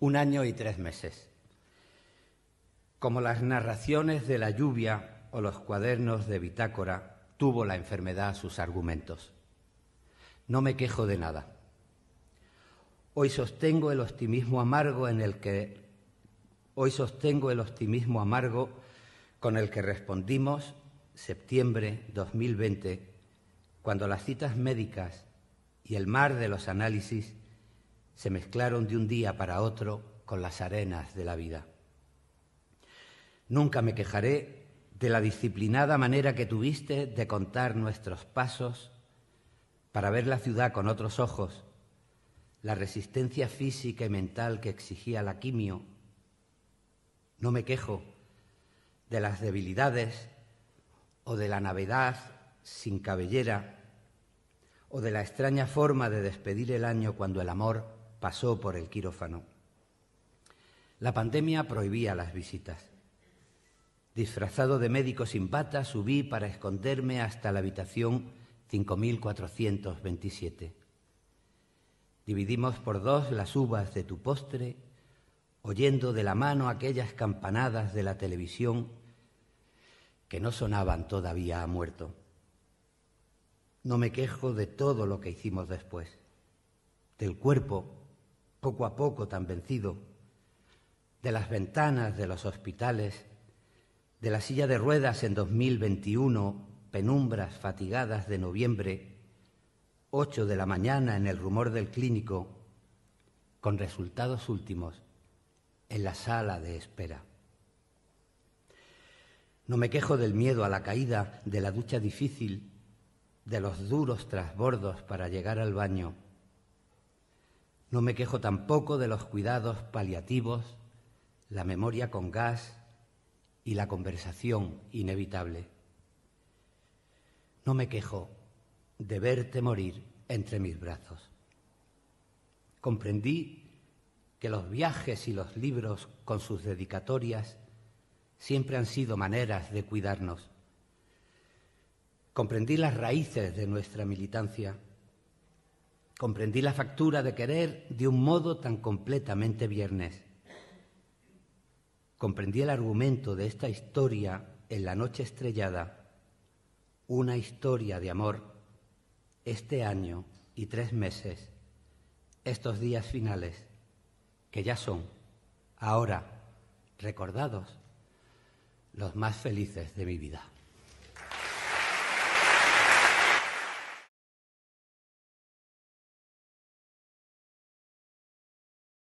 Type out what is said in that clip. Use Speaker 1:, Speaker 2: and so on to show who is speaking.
Speaker 1: un año y tres meses. Como las narraciones de la lluvia o los cuadernos de bitácora, tuvo la enfermedad sus argumentos. No me quejo de nada. Hoy sostengo el optimismo amargo en el que hoy sostengo el optimismo amargo con el que respondimos septiembre 2020 cuando las citas médicas y el mar de los análisis se mezclaron de un día para otro con las arenas de la vida. Nunca me quejaré de la disciplinada manera que tuviste de contar nuestros pasos para ver la ciudad con otros ojos, la resistencia física y mental que exigía la quimio. No me quejo de las debilidades o de la navidad sin cabellera o de la extraña forma de despedir el año cuando el amor pasó por el quirófano. La pandemia prohibía las visitas. Disfrazado de médico sin pata, subí para esconderme hasta la habitación 5427. Dividimos por dos las uvas de tu postre, oyendo de la mano aquellas campanadas de la televisión que no sonaban todavía a muerto. No me quejo de todo lo que hicimos después, del cuerpo poco a poco tan vencido, de las ventanas de los hospitales, de la silla de ruedas en 2021, penumbras fatigadas de noviembre, ocho de la mañana en el rumor del clínico, con resultados últimos en la sala de espera. No me quejo del miedo a la caída, de la ducha difícil, de los duros trasbordos para llegar al baño no me quejo tampoco de los cuidados paliativos, la memoria con gas y la conversación inevitable. No me quejo de verte morir entre mis brazos. Comprendí que los viajes y los libros con sus dedicatorias siempre han sido maneras de cuidarnos. Comprendí las raíces de nuestra militancia Comprendí la factura de querer de un modo tan completamente viernes. Comprendí el argumento de esta historia en la noche estrellada, una historia de amor, este año y tres meses, estos días finales, que ya son, ahora, recordados, los más felices de mi vida.